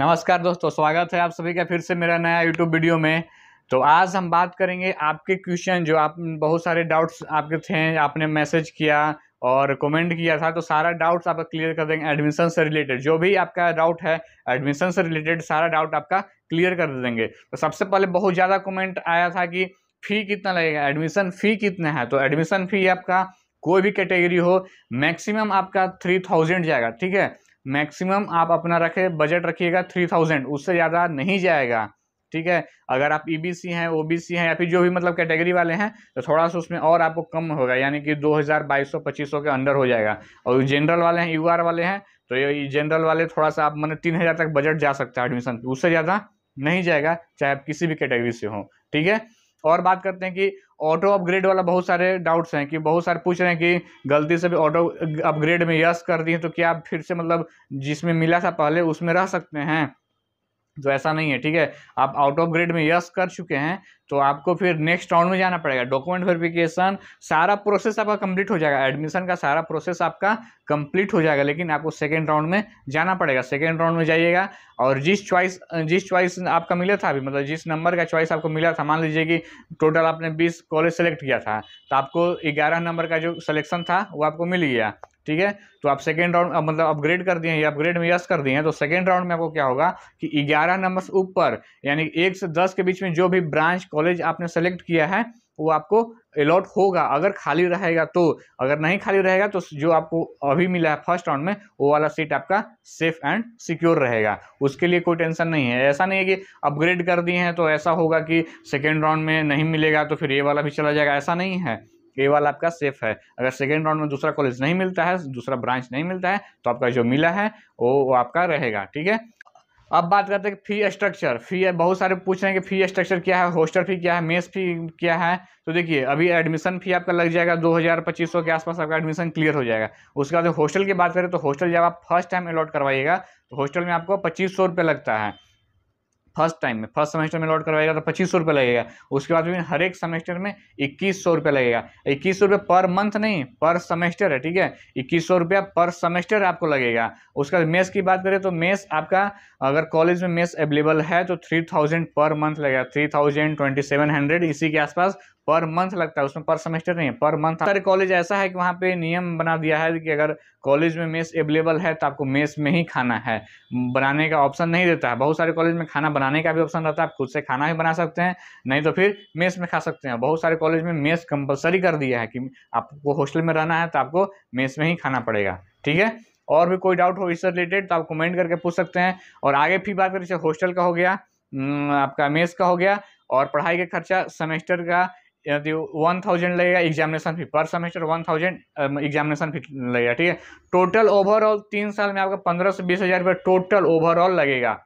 नमस्कार दोस्तों स्वागत है आप सभी का फिर से मेरा नया यूट्यूब वीडियो में तो आज हम बात करेंगे आपके क्वेश्चन जो आप बहुत सारे डाउट्स आपके थे आपने मैसेज किया और कमेंट किया था तो सारा डाउट्स आप क्लियर कर देंगे एडमिशन से रिलेटेड जो भी आपका डाउट है एडमिशन से रिलेटेड सारा डाउट आपका क्लियर कर देंगे तो सबसे पहले बहुत ज़्यादा कॉमेंट आया था कि फ़ी कितना लगेगा एडमिशन फ़ी कितना है तो एडमिशन फ़ी आपका कोई भी कैटेगरी हो मैक्सिमम आपका थ्री थाउजेंड जाएगा ठीक है मैक्सिमम आप अपना रखे बजट रखिएगा थ्री थाउजेंड उससे ज़्यादा नहीं जाएगा ठीक है अगर आप ईबीसी e हैं ओबीसी हैं या फिर जो भी मतलब कैटेगरी वाले हैं तो थोड़ा सा उसमें और आपको कम होगा यानी कि दो हज़ार बाईस सौ पच्चीस सौ के अंडर हो जाएगा और जनरल वाले हैं यूआर वाले हैं तो ये जनरल वाले थोड़ा सा आप मैंने तीन हज़ार तक बजट जा सकता है एडमिशन उससे ज़्यादा नहीं जाएगा चाहे आप किसी भी कैटेगरी से हो ठीक है और बात करते हैं कि ऑटो अपग्रेड वाला बहुत सारे डाउट्स हैं कि बहुत सारे पूछ रहे हैं कि गलती से भी ऑटो अपग्रेड में यस कर दिए तो क्या आप फिर से मतलब जिसमें मिला था पहले उसमें रह सकते हैं तो ऐसा नहीं है ठीक है आप आउट ऑफ ग्रेड में यस कर चुके हैं तो आपको फिर नेक्स्ट राउंड में जाना पड़ेगा डॉक्यूमेंट वेरिफिकेशन सारा प्रोसेस आपका कंप्लीट हो जाएगा एडमिशन का सारा प्रोसेस आपका कंप्लीट हो जाएगा लेकिन आपको सेकेंड राउंड में जाना पड़ेगा सेकेंड राउंड में जाइएगा और जिस चॉइस जिस चॉइस आपका मिला था अभी मतलब जिस नंबर का चॉइस आपको मिला था मान लीजिए कि टोटल आपने बीस कॉलेज सेलेक्ट किया था तो आपको ग्यारह नंबर का जो सलेक्शन था वो आपको मिल गया ठीक है तो आप सेकेंड राउंड मतलब अपग्रेड कर दिए हैं या अपग्रेड में यस कर दिए हैं तो सेकेंड राउंड में आपको क्या होगा कि ग्यारह नंबर ऊपर यानी एक से दस के बीच में जो भी ब्रांच कॉलेज आपने सेलेक्ट किया है वो आपको अलॉट होगा अगर खाली रहेगा तो अगर नहीं खाली रहेगा तो जो आपको अभी मिला है फर्स्ट राउंड में वो वाला सीट आपका सेफ एंड सिक्योर रहेगा उसके लिए कोई टेंशन नहीं है ऐसा नहीं है कि अपग्रेड कर दिए हैं तो ऐसा होगा कि सेकेंड राउंड में नहीं मिलेगा तो फिर ये वाला भी चला जाएगा ऐसा नहीं है ये वाला आपका सेफ है अगर सेकेंड राउंड में दूसरा कॉलेज नहीं मिलता है दूसरा ब्रांच नहीं मिलता है तो आपका जो मिला है वो, वो आपका रहेगा ठीक है अब बात करते हैं फी स्ट्रक्चर फी बहुत सारे पूछ रहे हैं कि फी स्ट्रक्चर क्या है हॉस्टल फी क्या है मेस फी क्या है तो देखिए अभी एडमिशन फी आपका लग जाएगा दो हज़ार पच्चीस सौ के आसपास आपका एडमिशन क्लियर हो जाएगा उसके बाद हॉस्टल की बात करें तो हॉस्टल जब आप फर्स्ट टाइम अलॉट करवाइएगा तो हॉस्टल में आपको पच्चीस सौ रुपये लगता है फर्स्ट टाइम में फर्स्ट सेमेस्टर में लॉट करवाएगा तो पच्चीस सौ रुपये लगेगा उसके बाद फिर हर एक सेमेस्टर में इक्कीस सौ रुपये लगेगा इक्कीस सौ रुपये पर मंथ नहीं पर सेमेस्टर है ठीक है इक्कीस सौ रुपया पर सेमेस्टर आपको लगेगा उसके बाद मेस की बात करें तो मेस आपका अगर कॉलेज में मेस अवेलेबल है तो थ्री थाउजेंड पर मंथ लगेगा three thousand twenty seven hundred इसी के आसपास पर मंथ लगता है उसमें पर सेमेस्टर नहीं है पर मंथ हर कॉलेज ऐसा है कि वहाँ पे नियम बना दिया है कि अगर कॉलेज में मेस अवेलेबल है तो आपको मेस में ही खाना है बनाने का ऑप्शन नहीं देता है बहुत सारे कॉलेज में खाना बनाने का भी ऑप्शन रहता है आप खुद से खाना भी बना सकते हैं नहीं तो फिर मेस में खा सकते हैं बहुत सारे कॉलेज में मेस कंपलसरी कर दिया है कि आपको हॉस्टल में रहना है तो आपको मेस में ही खाना पड़ेगा ठीक है और भी कोई डाउट हो इससे रिलेटेड तो आप कमेंट करके पूछ सकते हैं और आगे फिर बात करें जैसे हॉस्टल का हो गया हम्म, आपका मेस का हो गया और पढ़ाई का खर्चा सेमेस्टर का वन थाउजेंड लगेगा examination fee per semester one thousand examination fee लगेगा ठीक है टोटल ओवरऑल तीन साल में आपका पंद्रह से बीस हज़ार रुपये टोटल ओवरऑल लगेगा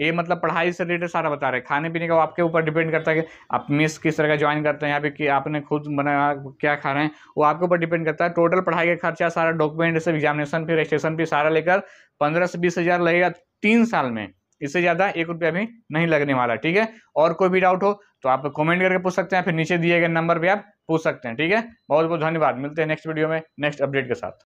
ये मतलब पढ़ाई से रिलेटेड सारा बता रहे हैं खाने पीने का आपके ऊपर डिपेंड करता है कि आप मिस किस तरह का ज्वाइन करते हैं या फिर कि आपने खुद बनाया क्या खा रहे हैं वो आपके ऊपर डिपेंड करता है टोटल पढ़ाई का खर्चा सारा डॉक्यूमेंट सब एग्जामिनेशन फी रजिस्ट्रेशन फी सारा लेकर पंद्रह से बीस हज़ार लगेगा तीन साल में इससे ज़्यादा एक रुपया भी नहीं लगने वाला ठीक है और कोई भी डाउट हो तो आप कमेंट करके पूछ सकते हैं फिर नीचे दिए गए नंबर पर आप पूछ सकते हैं ठीक है बहुत बहुत धन्यवाद मिलते हैं नेक्स्ट वीडियो में नेक्स्ट अपडेट के साथ